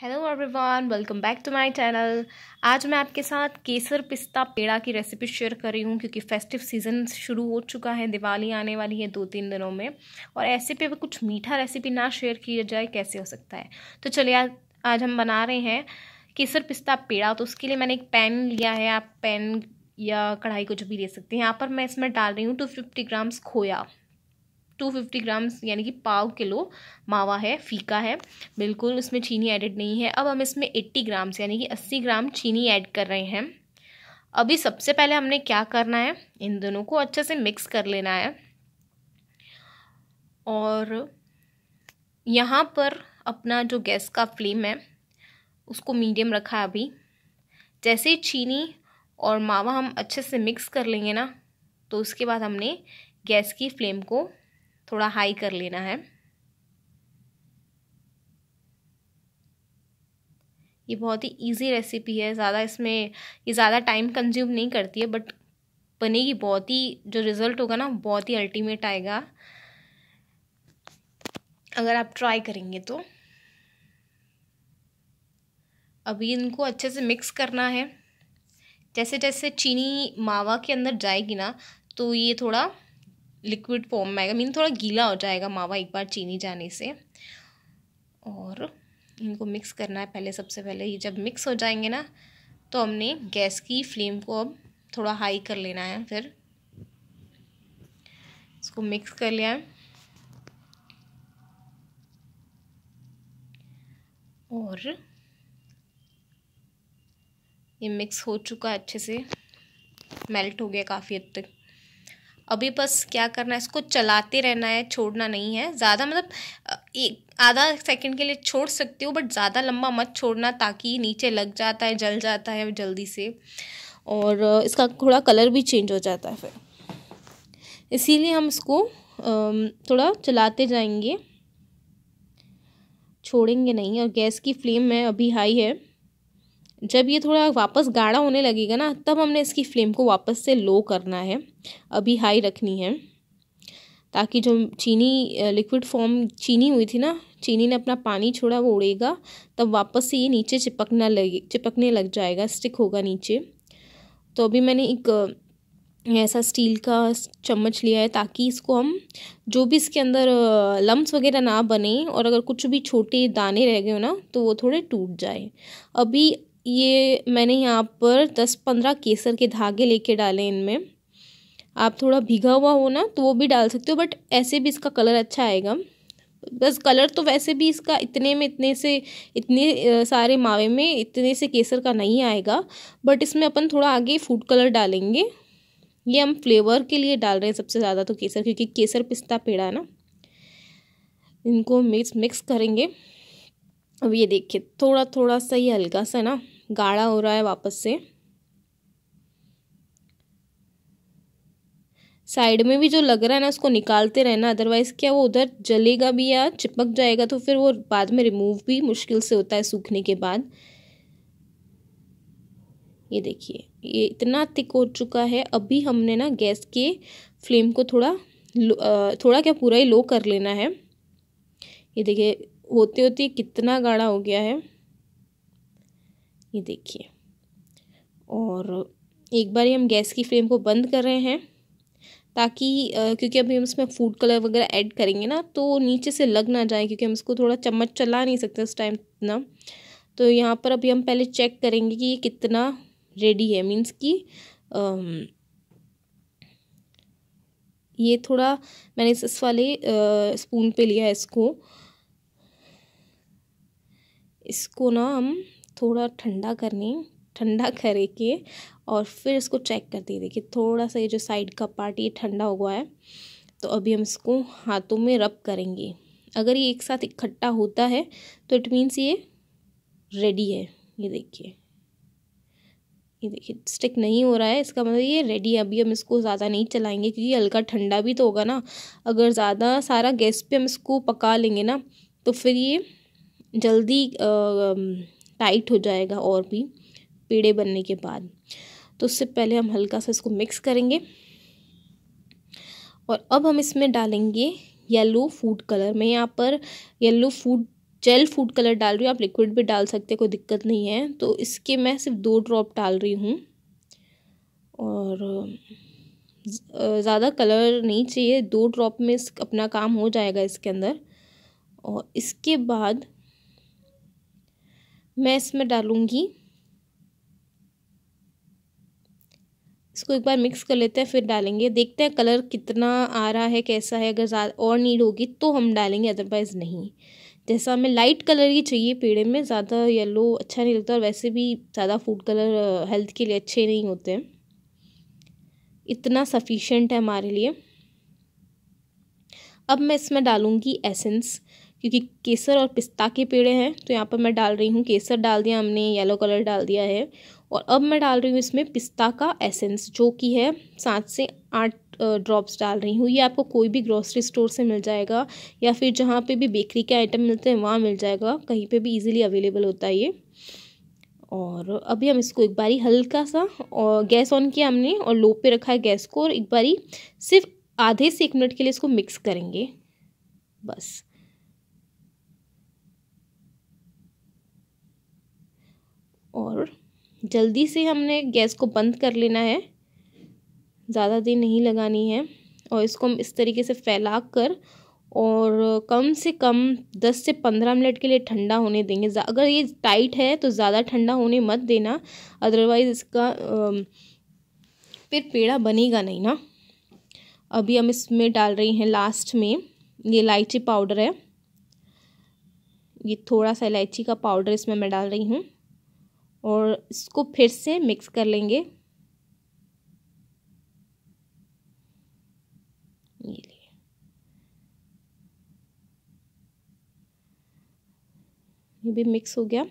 hello everyone welcome back to my channel आज मैं आपके साथ केसर पिस्ता पेड़ा की रेसिपी शेयर कर रही हूँ क्योंकि फेस्टिव सीज़न शुरू हो चुका है दिवाली आने वाली है दो तीन दिनों में और ऐसे पे कुछ मीठा रेसिपी ना शेयर किया जाए कैसे हो सकता है तो चलिए आज आज हम बना रहे हैं केसर पिस्ता पेड़ा तो उसके लिए मैंने एक पैन लिया है आप पैन या कढ़ाई कुछ भी ले सकते हैं यहाँ पर मैं इसमें डाल रही हूँ टू फिफ्टी ग्राम्स खोया टू फिफ्टी ग्राम्स यानी कि पाव किलो मावा है फीका है बिल्कुल उसमें चीनी एडिड नहीं है अब हम इसमें एट्टी ग्राम्स यानी कि अस्सी ग्राम चीनी ऐड कर रहे हैं अभी सबसे पहले हमने क्या करना है इन दोनों को अच्छे से मिक्स कर लेना है और यहाँ पर अपना जो गैस का फ्लेम है उसको मीडियम रखा है अभी जैसे ही चीनी और मावा हम अच्छे से मिक्स कर लेंगे ना तो उसके बाद हमने गैस की फ्लेम को थोड़ा हाई कर लेना है ये बहुत ही इजी रेसिपी है ज़्यादा इसमें ये ज़्यादा टाइम कंज्यूम नहीं करती है बट बनेगी बहुत ही जो रिज़ल्ट होगा ना बहुत ही अल्टीमेट आएगा अगर आप ट्राई करेंगे तो अभी इनको अच्छे से मिक्स करना है जैसे जैसे चीनी मावा के अंदर जाएगी ना तो ये थोड़ा लिक्विड फॉर्म में आएगा मीन थोड़ा गीला हो जाएगा मावा एक बार चीनी जाने से और इनको मिक्स करना है पहले सबसे पहले ये जब मिक्स हो जाएंगे ना तो हमने गैस की फ्लेम को अब थोड़ा हाई कर लेना है फिर इसको मिक्स कर लिया है और ये मिक्स हो चुका है अच्छे से मेल्ट हो गया काफ़ी हद तक अभी बस क्या करना है इसको चलाते रहना है छोड़ना नहीं है ज़्यादा मतलब एक आधा सेकंड के लिए छोड़ सकते हो बट ज़्यादा लंबा मत छोड़ना ताकि नीचे लग जाता है जल जाता है जल्दी से और इसका थोड़ा कलर भी चेंज हो जाता है फिर इसीलिए हम इसको थोड़ा चलाते जाएंगे छोड़ेंगे नहीं और गैस की फ्लेम में अभी हाई है जब ये थोड़ा वापस गाढ़ा होने लगेगा ना तब हमने इसकी फ्लेम को वापस से लो करना है अभी हाई रखनी है ताकि जो चीनी लिक्विड फॉर्म चीनी हुई थी ना चीनी ने अपना पानी छोड़ा वो उड़ेगा तब वापस से ये नीचे चिपकना लगे चिपकने लग जाएगा स्टिक होगा नीचे तो अभी मैंने एक ऐसा स्टील का चम्मच लिया है ताकि इसको हम जो भी इसके अंदर लम्स वगैरह ना बने और अगर कुछ भी छोटे दाने रह गए हो ना तो वो थोड़े टूट जाए अभी ये मैंने यहाँ पर दस पंद्रह केसर के धागे लेके डाले इनमें आप थोड़ा भीगा हुआ हो ना तो वो भी डाल सकते हो बट ऐसे भी इसका कलर अच्छा आएगा बस कलर तो वैसे भी इसका इतने में इतने से इतने सारे मावे में इतने से केसर का नहीं आएगा बट इसमें अपन थोड़ा आगे फूड कलर डालेंगे ये हम फ्लेवर के लिए डाल रहे हैं सबसे ज़्यादा तो केसर क्योंकि केसर पिस्ता पेड़ा है ना इनको मिक्स मिक्स करेंगे अब ये देखिए थोड़ा थोड़ा सा ही हल्का सा ना गाढ़ा हो रहा है वापस से साइड में भी जो लग रहा है ना उसको निकालते रहना अदरवाइज़ क्या वो उधर जलेगा भी या चिपक जाएगा तो फिर वो बाद में रिमूव भी मुश्किल से होता है सूखने के बाद ये देखिए ये इतना थिक हो चुका है अभी हमने ना गैस के फ्लेम को थोड़ा थोड़ा क्या पूरा ही लो कर लेना है ये देखिए होते होते कितना गाढ़ा हो गया है ये देखिए और एक बार हम गैस की फ्लेम को बंद कर रहे हैं ताकि क्योंकि अभी हम इसमें फूड कलर वगैरह ऐड करेंगे ना तो नीचे से लग ना जाए क्योंकि हम इसको थोड़ा चम्मच चला नहीं सकते उस टाइम इतना तो यहाँ पर अभी हम पहले चेक करेंगे कि ये कितना रेडी है मीन्स कि ये थोड़ा मैंने इस वाले आ, स्पून पे लिया है इसको इसको ना हम थोड़ा ठंडा करने ठंडा करे के और फिर इसको चेक करते देखिए थोड़ा सा ये जो साइड का पार्ट ये ठंडा हुआ है तो अभी हम इसको हाथों में रब करेंगे अगर ये एक साथ इकट्ठा होता है तो इट मीन्स ये रेडी है ये देखिए ये देखिए स्टिक नहीं हो रहा है इसका मतलब ये रेडी है अभी हम इसको ज़्यादा नहीं चलाएंगे क्योंकि हल्का ठंडा भी तो होगा ना अगर ज़्यादा सारा गैस पे हम इसको पका लेंगे ना तो फिर ये जल्दी आ, टाइट हो जाएगा और भी पेड़े बनने के बाद तो उससे पहले हम हल्का सा इसको मिक्स करेंगे और अब हम इसमें डालेंगे येलो फूड कलर मैं यहाँ पर yellow food gel food colour डाल रही हूँ आप लिक्विड भी डाल सकते हैं कोई दिक्कत नहीं है तो इसके मैं सिर्फ दो ड्रॉप डाल रही हूँ और ज़्यादा कलर नहीं चाहिए दो ड्रॉप में अपना काम हो जाएगा इसके अंदर और इसके बाद मैं इसमें डालूँगी इसको एक बार मिक्स कर लेते हैं फिर डालेंगे देखते हैं कलर कितना आ रहा है कैसा है अगर ज़्यादा और नीड होगी तो हम डालेंगे अदरवाइज़ नहीं जैसा हमें लाइट कलर ही चाहिए पेड़े में ज़्यादा येलो अच्छा नहीं लगता और वैसे भी ज़्यादा फूड कलर हेल्थ के लिए अच्छे नहीं होते हैं इतना सफिशेंट है हमारे लिए अब मैं इसमें डालूँगी एसेंस क्योंकि केसर और पिस्ता के पेड़े हैं तो यहाँ पर मैं डाल रही हूँ केसर डाल दिया हमने येलो कलर डाल दिया है और अब मैं डाल रही हूँ इसमें पिस्ता का एसेंस जो कि है सात से आठ ड्रॉप्स डाल रही हूँ ये आपको कोई भी ग्रॉसरी स्टोर से मिल जाएगा या फिर जहाँ पे भी बेकरी के आइटम मिलते हैं वहाँ मिल जाएगा कहीं पे भी इजीली अवेलेबल होता है ये और अभी हम इसको एक बारी हल्का सा और गैस ऑन किया हमने और लो पे रखा है गैस को और एक बारी सिर्फ आधे से एक मिनट के लिए इसको मिक्स करेंगे बस और जल्दी से हमने गैस को बंद कर लेना है ज़्यादा देर नहीं लगानी है और इसको हम इस तरीके से फैला कर और कम से कम दस से पंद्रह मिनट के लिए ठंडा होने देंगे अगर ये टाइट है तो ज़्यादा ठंडा होने मत देना अदरवाइज़ इसका फिर पेड़ा बनेगा नहीं ना अभी हम इसमें डाल रही हैं लास्ट में ये इलायची पाउडर है ये थोड़ा सा इलायची का पाउडर इसमें मैं डाल रही हूँ और इसको फिर से मिक्स कर लेंगे ये भी मिक्स हो गया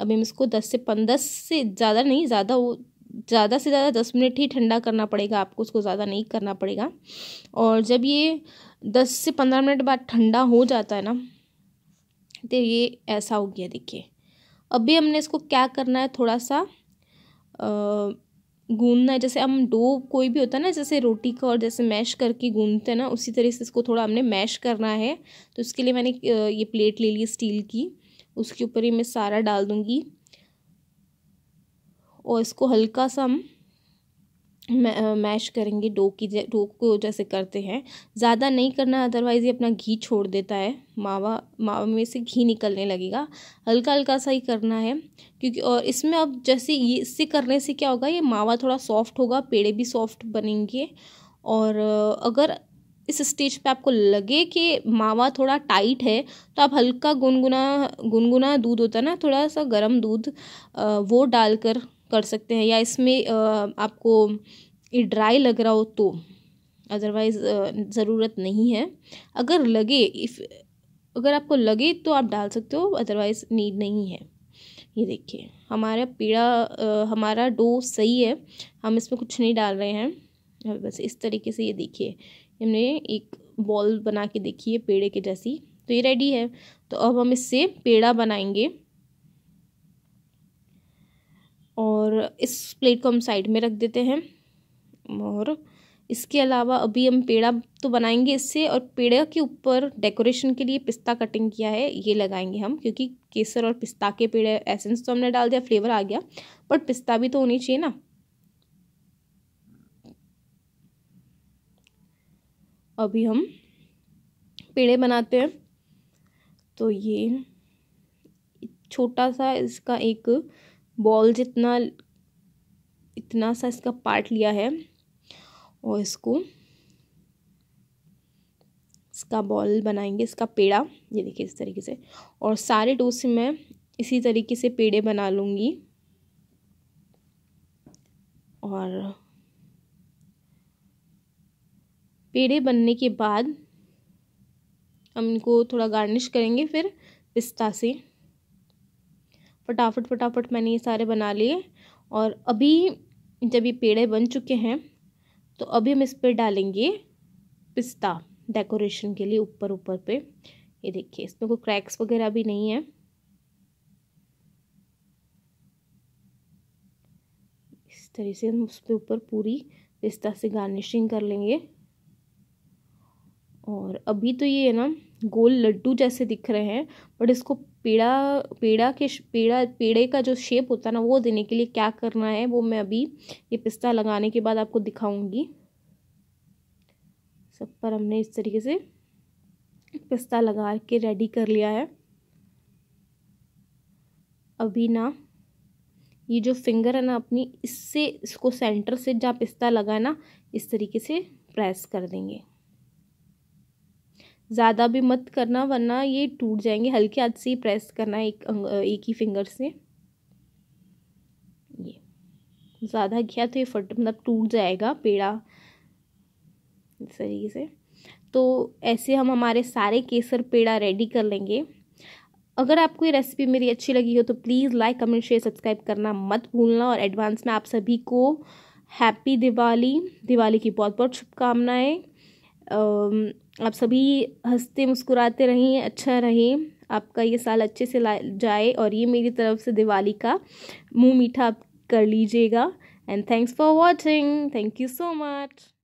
अब हम इसको दस से पंद्रह से ज़्यादा नहीं ज़्यादा वो ज़्यादा से ज़्यादा दस मिनट ही ठंडा करना पड़ेगा आपको उसको ज़्यादा नहीं करना पड़ेगा और जब ये दस से पंद्रह मिनट बाद ठंडा हो जाता है ना तो ये ऐसा हो गया देखिए अभी हमने इसको क्या करना है थोड़ा सा गूंदना है जैसे हम डो कोई भी होता है ना जैसे रोटी का और जैसे मैश करके गूंदते हैं ना उसी तरह से इसको थोड़ा हमने मैश करना है तो इसके लिए मैंने ये प्लेट ले ली स्टील की उसके ऊपर ही मैं सारा डाल दूँगी और इसको हल्का सा हम मैश करेंगे डो की डो को जैसे करते हैं ज़्यादा नहीं करना अदरवाइज़ ये अपना घी छोड़ देता है मावा मावा में से घी निकलने लगेगा हल्का हल्का सा ही करना है क्योंकि और इसमें अब जैसे ये इससे करने से क्या होगा ये मावा थोड़ा सॉफ्ट होगा पेड़े भी सॉफ्ट बनेंगे और अगर इस स्टेज पे आपको लगे कि मावा थोड़ा टाइट है तो आप हल्का गुनगुना गुनगुना दूध होता है ना थोड़ा सा गर्म दूध वो डालकर कर सकते हैं या इसमें आपको ड्राई लग रहा हो तो अदरवाइज़ ज़रूरत नहीं है अगर लगे इफ़ अगर आपको लगे तो आप डाल सकते हो अदरवाइज़ नीड नहीं है ये देखिए हमारा पीड़ा हमारा डो सही है हम इसमें कुछ नहीं डाल रहे हैं बस इस तरीके से ये देखिए हमने एक बॉल बना के देखी है पेड़े के जैसी तो ये रेडी है तो अब हम इससे पेड़ा बनाएंगे और इस प्लेट को हम साइड में रख देते हैं और इसके अलावा अभी हम पेड़ा तो बनाएंगे इससे और पेड़ा के ऊपर डेकोरेशन के लिए पिस्ता कटिंग किया है ये लगाएंगे हम क्योंकि केसर और पिस्ता के पेड़े एसेंस तो हमने डाल दिया फ्लेवर आ गया बट पिस्ता भी तो होनी चाहिए ना अभी हम पेड़े बनाते हैं तो ये छोटा सा इसका एक बॉल जितना इतना सा इसका पार्ट लिया है और इसको इसका बॉल बनाएंगे इसका पेड़ा ये देखिए इस तरीके से और सारे डोसे मैं इसी तरीके से पेड़े बना लूँगी और पेड़े बनने के बाद हम इनको थोड़ा गार्निश करेंगे फिर पिस्ता से फटाफट फटाफट मैंने ये सारे बना लिए और अभी जब ये पेड़े बन चुके हैं तो अभी हम इस पर डालेंगे पिस्ता डेकोरेशन के लिए ऊपर ऊपर पे ये देखिए इसमें कोई क्रैक्स वगैरह भी नहीं है इस तरह से हम उस पर ऊपर पूरी पिस्ता से गार्निशिंग कर लेंगे और अभी तो ये है ना गोल लड्डू जैसे दिख रहे हैं बट इसको पीड़ा पीड़ा के पीड़ा पीड़े का जो शेप होता है ना वो देने के लिए क्या करना है वो मैं अभी ये पिस्ता लगाने के बाद आपको दिखाऊंगी सब पर हमने इस तरीके से पिस्ता लगा के रेडी कर लिया है अभी ना ये जो फिंगर है ना अपनी इससे इसको सेंटर से जहाँ पिस्ता लगा ना इस तरीके से प्रेस कर देंगे ज़्यादा भी मत करना वरना ये टूट जाएंगे हल्के हाथ से ही प्रेस करना एक एक ही फिंगर से ये ज़्यादा किया तो ये फट मतलब टूट जाएगा पेड़ा इस तरीके से तो ऐसे हम हमारे सारे केसर पेड़ा रेडी कर लेंगे अगर आपको ये रेसिपी मेरी अच्छी लगी हो तो please like comment share subscribe करना मत भूलना और एडवांस में आप सभी को हैप्पी दिवाली दिवाली की बहुत बहुत शुभकामनाएँ आप सभी हंसते मुस्कुराते रहें अच्छा रहें आपका ये साल अच्छे से जाए और ये मेरी तरफ से दिवाली का मुंह मीठा आप कर लीजिएगा and thanks for watching thank you so much